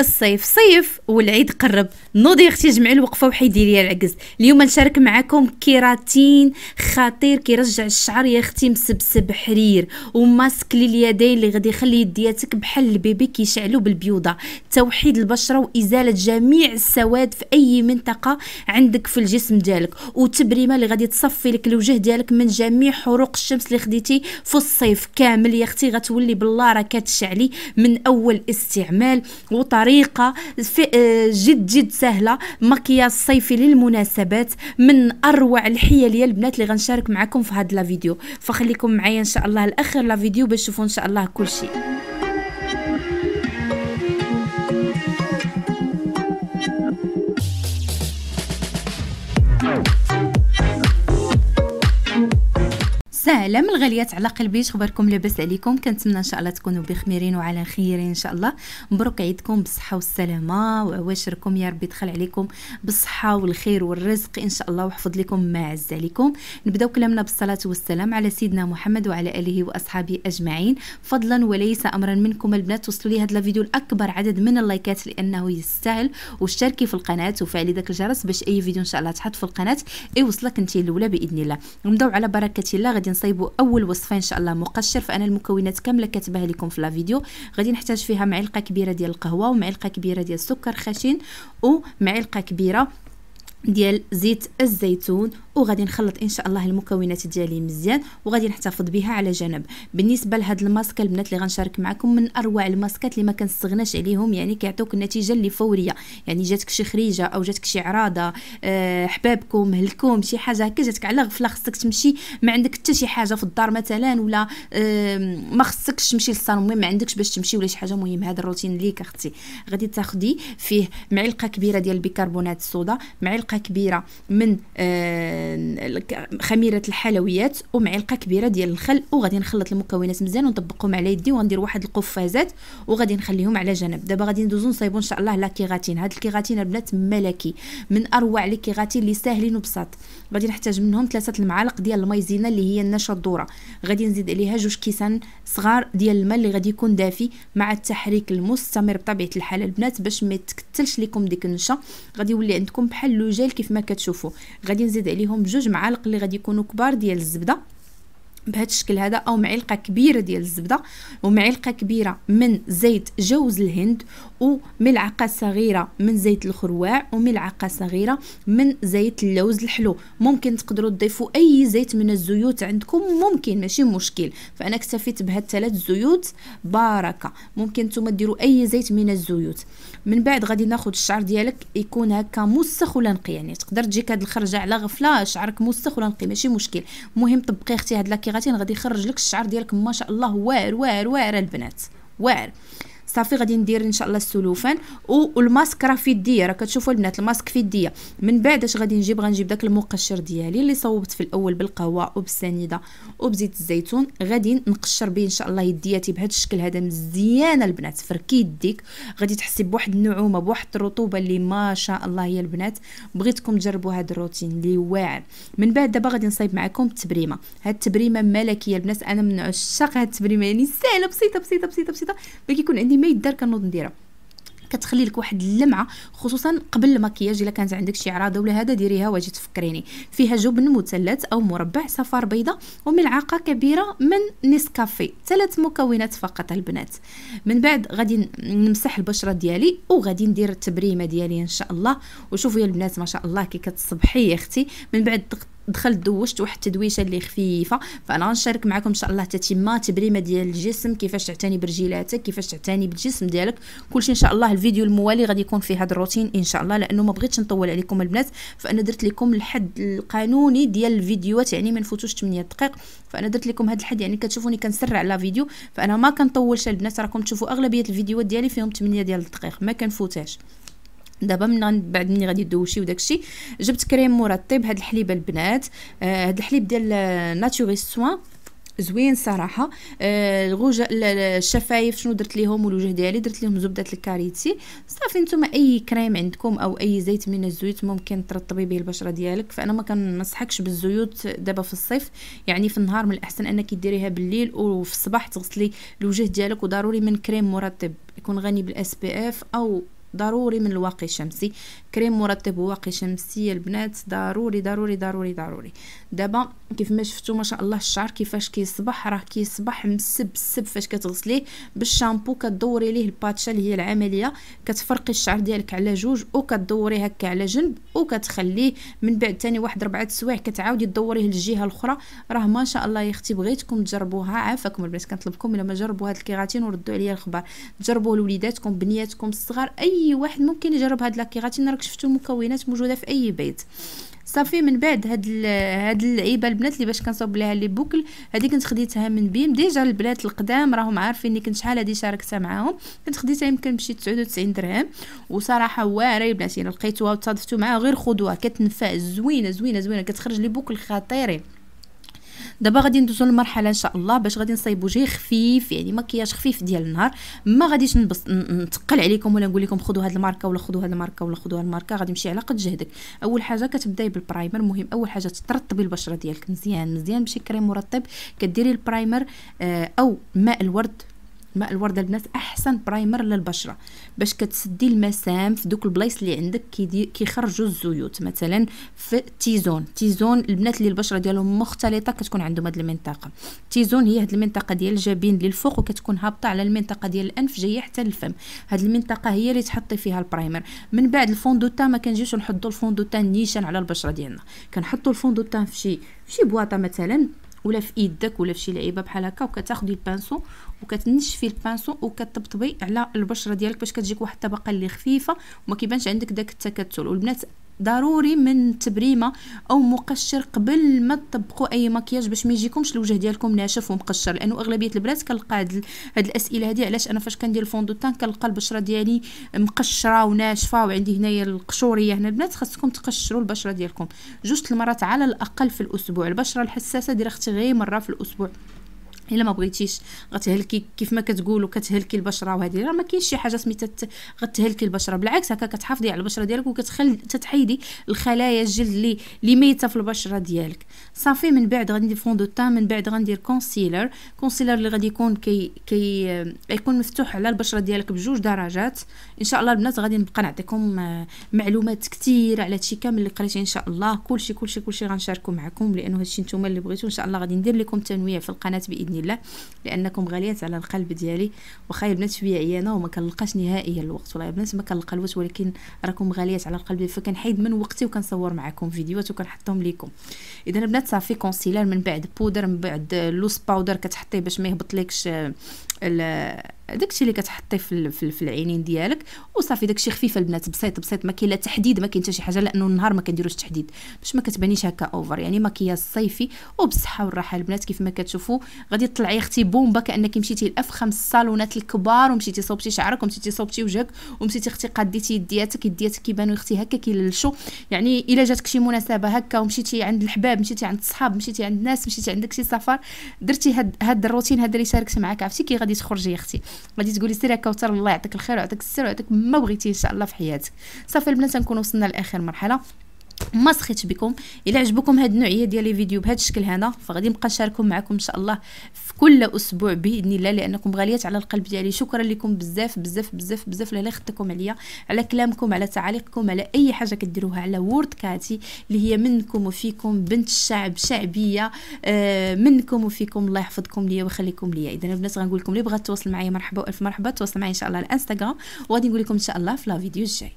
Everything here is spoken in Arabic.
الصيف صيف والعيد قرب نوضي اختي جمعي الوقفه وحيدي ليا العكز اليوم نشارك معكم كيراتين خطير كيرجع الشعر يا اختي مسبسب حرير وماسك لليدين اللي غادي يخلي يدياتك بحال البيبي كيشعلو بالبيوضه توحيد البشره وازاله جميع السواد في اي منطقه عندك في الجسم ديالك وتبريمه اللي غادي تصفي لك الوجه ديالك من جميع حروق الشمس اللي خديتي في الصيف كامل يا اختي غتولي بالله راه كتشعلي من اول استعمال وطار طريقه آه، جد جد سهله مكياج صيفي للمناسبات من اروع يا البنات اللي غنشارك معكم في هاد لا فيديو فخليكم معايا ان شاء الله لاخر لا فيديو باش تشوفوا ان شاء الله كل شيء سهله من الغاليات على قلبي شخباركم لاباس عليكم كنتمنى ان شاء الله تكونوا بخميرين وعلى خيرين ان شاء الله مبروك عيدكم بالصحه والسلامه وعواشركم يا ربي يدخل عليكم بالصحه والخير والرزق ان شاء الله وحفظ لكم ما عز عليكم نبداو كلامنا بالصلاه والسلام على سيدنا محمد وعلى اله واصحابه اجمعين فضلا وليس امرا منكم البنات توصلوا لي هذا الفيديو لاكبر عدد من اللايكات لانه يستاهل واشتركي في القناه وفعلي ذاك الجرس باش اي فيديو ان شاء الله تحط في القناه يوصلك انت الاولى باذن الله نبداو على بركه الله غادي نصايبو اول وصفه ان شاء الله مقشر فانا المكونات كامله كاتباها لكم في لا فيديو غادي نحتاج فيها معلقه كبيره ديال القهوه ومعلقه كبيره ديال السكر خشن ومعلقه كبيره ديال زيت الزيتون وغادي نخلط ان شاء الله المكونات ديالي مزيان وغادي نحتفظ بها على جنب بالنسبه لهاد الماسكه البنات اللي غنشارك معكم من اروع الماسكات اللي ما كنستغناش عليهم يعني كيعطيوك النتيجه اللي فوريه يعني جاتك شي خريجه او جاتك شي عراضه أه حبابكم شي حاجه هكا جاتك على غفله خصك تمشي ما عندك حتى شي حاجه في الدار مثلا ولا أه ما خصكش تمشي للصالون المهم ما عندكش باش تمشي ولا شي حاجه مهم هذا الروتين ليك اختي غادي تاخدي فيه معلقه كبيره ديال بيكربونات الصودا معلقه معلقه كبيره من آه، خميره الحلويات ومعلقه كبيره ديال الخل وغادي نخلط المكونات مزيان ونطبقهم على يدي وغندير واحد القفازات وغادي نخليهم على جنب دابا غادي ندوزو نصايبو ان شاء الله لا كيغاتين هاد الكيغاتين البنات ملكي من اروع لي كيغاتين اللي ساهلين وبساط غادي نحتاج منهم ثلاثه المعالق ديال المايزينا اللي هي النشا الدورة غادي نزيد عليها جوج كيسان صغار ديال الماء اللي غادي يكون دافي مع التحريك المستمر بطبيعه الحال البنات باش ما تكتلش لكم ديك النشا غادي يولي عندكم بحال الدجاج كيف ما كتشوفوا غادي نزيد عليهم جوج معالق اللي غادي يكونوا كبار ديال الزبده بهذا الشكل هذا او معلقه كبيره ديال الزبده ومعلقه كبيره من زيت جوز الهند وملعقه صغيره من زيت الخروع وملعقه صغيره من زيت اللوز الحلو ممكن تقدروا تضيفوا اي زيت من الزيوت عندكم ممكن ماشي مشكل فانا اكتفيت بهاد الثلاث زيوت باركه ممكن نتوما ديروا اي زيت من الزيوت من بعد غادي ناخذ الشعر ديالك يكون هكا موسخ ولا نقي يعني تقدر تجيك هاد الخرجه على غفله شعرك موسخ ولا نقي ماشي مشكل مهم طبقي اختي هاد لاكي غادي يخرج لك الشعر ديالك ما شاء الله واعر واعر واعر البنات واعر صافي غادي ندير ان شاء الله السلوفان والماسك راه في يديا راه كتشوفوا البنات الماسك في يديا من بعد اش غادي نجيب غنجيب داك المقشر ديالي اللي صوبت في الاول بالقهوه وبالسنيده وبزيت الزيتون غادي نقشر به ان شاء الله يدياتي بهذا الشكل هذا مزيانه البنات فركي يديك غادي تحسي بواحد النعومه بواحد الرطوبه اللي ما شاء الله يا البنات بغيتكم تجربوا هذا الروتين اللي واعر من بعد دابا غادي نصايب معكم التبريمه هاد التبريمه ملكيه البنات انا من عشاق هاد التبريمه يعني ساهله بسيطه بسيطه بسيطه بسيطه ما كيكون عندي ما يدار كنوض نديرها كتخلي لك واحد اللمعه خصوصا قبل المكياج الا كانت عندك شي عراضه ولا هذا ديريها واجي تفكريني فيها جبن مثلث او مربع صفار بيضه وملعقه كبيره من نسكافي ثلاث مكونات فقط البنات من بعد غادي نمسح البشره ديالي وغادي ندير التبريمه ديالي ان شاء الله وشوفوا يا البنات ما شاء الله كي كتصبحي يا اختي من بعد دخلت دوشت واحد التدويشه اللي خفيفه فانا غنشارك معكم ان شاء الله تتمه تبريمه ديال الجسم كيفاش تعتني برجيلاتك كيفاش تعتني بالجسم ديالك كلشي ان شاء الله الفيديو الموالي غادي يكون فيه هذا الروتين ان شاء الله لانه ما بغيتش نطول عليكم البنات فانا درت لكم الحد القانوني ديال الفيديوهات يعني ما نفوتوش 8 دقائق فانا درت لكم هذا الحد يعني كتشوفوني كنسرع لا فيديو فانا ما كنطولش البنات راكم تشوفوا اغلبيه الفيديوهات ديالي فيهم 8 ديال الدقائق ما كنفوتهاش دابا من بعد مني غادي دوشي وداكشي جبت كريم مرطب هاد الحليب البنات آه هاد الحليب ديال ناتوري سوان زوين صراحه آه، الغوجه الشفايف شنو درت ليهم والوجه ديالي درت ليهم زبده الكاريتي صافي نتوما اي كريم عندكم او اي زيت من الزيوت ممكن ترطبي به البشره ديالك فانا ما كننصحكش بالزيوت دابا في الصيف يعني في النهار من الاحسن انك ديريها بالليل وفي الصباح تغسلي الوجه ديالك وضروري من كريم مرطب يكون غني بالاس بي اف او ضروري من الواقي الشمسي كريم مرطب وواقي شمسي البنات ضروري ضروري ضروري ضروري دابا كيف ما شفتوا ما شاء الله الشعر كيفاش كيصبح راه كيصبح مسبسب السب فاش كتغسليه بالشامبو كدوري ليه الباتشا اللي هي العمليه كتفرقي الشعر ديالك على جوج وكدوري هكا على جنب وكتخليه من بعد تاني واحد ربعة سوايع كتعاودي دوريه للجهه الاخرى راه ما شاء الله يا اختي بغيتكم تجربوها عافاكم البنات كنطلبكم الا ما جربوا هاد الكيراتين وردوا عليا الخبر تجربوه لوليداتكم بنياتكم الصغار اي اي واحد ممكن يجرب هاد لاكيغاتين راك شفتو مكونات موجوده في اي بيت صافي من بعد هاد هاد العيبه البنات اللي باش كنصاوب ليها لي بوكل هادي كنت خديتها من بيم ديجا البنات القدام راهم عارفين اني كنت شحال هادي شاركتها معاهم كنت خديتها يمكن بشي 99 درهم وصراحه واعره البنات بناتي يعني لقيتوها وتصادفتو معاها غير خدوها كتنفع زوينه زوينه زوينه كتخرج لي بوكل خطيرين دابا غادي ندوزو للمرحله ان شاء الله باش غادي نصايب وجهي خفيف يعني مكياج خفيف ديال النهار ما غاديش نبص نتقل عليكم ولا نقول لكم خذوا هاد الماركه ولا خذوا هاد الماركه ولا خذوا هاد الماركه غادي يمشي على قد جهدك اول حاجه كتبداي بالبرايمر مهم اول حاجه ترطبي البشره ديالك مزيان مزيان بشي كريم مرطب كديري البرايمر آه او ماء الورد ماء الورده البنات احسن برايمر للبشره باش كتسدي المسام في دوك البلايص اللي عندك كيخرجوا الزيوت مثلا في التيزون تيزون البنات اللي البشره ديالهم مختلطه كتكون عندهم هذه المنطقه زون هي هذه المنطقه ديال الجبين للفوق وكتكون هابطه على المنطقه ديال الانف جايه حتى الفم هذه المنطقه هي اللي تحطي فيها البرايمر من بعد الفوندوتان ما كنجيوش نحطوا الفوندوتان نيشان على البشره ديالنا كنحطوا الفوندوتان في شي في شي بواطه مثلا ولا في يدك ولا في شي لعيبه بحال هكا وكتاخدي البانسو وكتنشفي البانسو وكتطبطبي على البشره ديالك باش كتجيك واحد الطبقه اللي خفيفه وما كيبانش عندك داك التكتل والبنات ضروري من تبريمه او مقشر قبل ما تطبقوا اي مكياج باش ما يجيكمش الوجه ديالكم ناشف ومقشر لانه اغلبيه البنات كنلقى هاد الاسئله هادي علاش انا فاش كندير الفوندو تان كنلقى البشره ديالي مقشره وناشفه وعندي هنايا القشوريه هنا البنات خاصكم تقشروا البشره ديالكم جوج المرات على الاقل في الاسبوع البشره الحساسه دير اختي غير مره في الاسبوع الا ما بغيتيش غتهلكي كيف ما كتقولوا كتهلكي البشره وهذه راه ما كاينش شي حاجه سميتها غتهلكي البشره بالعكس هكا كتحافظي على البشره ديالك وكتخلي تتحيدي الخلايا الجلد اللي اللي ميته في البشره ديالك صافي من بعد غندير ندير فوندو تان من بعد غندير كونسيلر كونسيلر اللي غادي يكون كي كي يكون مفتوح على البشره ديالك بجوج درجات ان شاء الله البنات غادي نبقى نعطيكم آه، معلومات كثيره على هادشي كامل اللي قريتي ان شاء الله كلشي كلشي كلشي غنشاركو معكم لانه هادشي نتوما اللي بغيتو ان شاء الله غادي ندير لكم تنويع في القناه باذن الله لانكم غاليات على القلب ديالي واخا البنات شويه عيانه وما كنلقاش نهائيا الوقت والله يا البنات ما كنلقى ولكن راكم غاليات على القلب فكنحيد من وقتي وكنصور معكم فيديوهات وكنحطهم ليكم اذا البنات صافي كونسيلر من بعد بودر من بعد لوس باودر كتحطيه باش ما يهبط لكش آه، داكشي اللي كتحطي في, في, العينين ديالك وصافي داكشي خفيف البنات بسيط بسيط ما كاين لا تحديد ما كاين حتى شي حاجه لانه النهار ما كنديروش تحديد باش ما كتبانيش هكا اوفر يعني مكياج صيفي وبالصحه والراحه البنات كيف ما كتشوفوا غادي تطلعي اختي بومبا كانك مشيتي لاف خمس الصالونات الكبار ومشيتي صوبتي شعرك ومشيتي صوبتي وجهك ومشيتي اختي قديتي يدياتك يدياتك كيبانوا اختي هكا كيلشو يعني الا جاتك شي مناسبه هكا ومشيتي عند الحباب مشيتي عند الصحاب مشيتي عند الناس مشيتي عندك شي سفر درتي هاد, هاد الروتين هاد اللي شاركت معاك عرفتي كي غادي تخرجي اختي غادي تقولي سير يا كوثر الله يعطيك الخير ويعطيك السر ويعطيك ما بغيتي ان شاء الله في حياتك صافي البنات نكون وصلنا لاخر مرحله ما سخيتش بكم الا عجبكم هاد النوعيه ديال لي فيديو بهذا الشكل هذا فغادي نبقى نشاركهم معكم ان شاء الله في كل اسبوع باذن الله لانكم غاليات على القلب ديالي شكرا لكم بزاف بزاف بزاف بزاف على خدمتكم عليا على كلامكم على تعاليقكم على اي حاجه كديروها على وورد كاتي اللي هي منكم وفيكم بنت الشعب شعبيه آه، منكم وفيكم الله يحفظكم ليا ويخليكم ليا اذا البنات غنقول لكم اللي بغات تواصل معايا مرحبا والف مرحبا تواصل معايا ان شاء الله على الانستغرام وغادي نقول لكم ان شاء الله في لا فيديو الجاي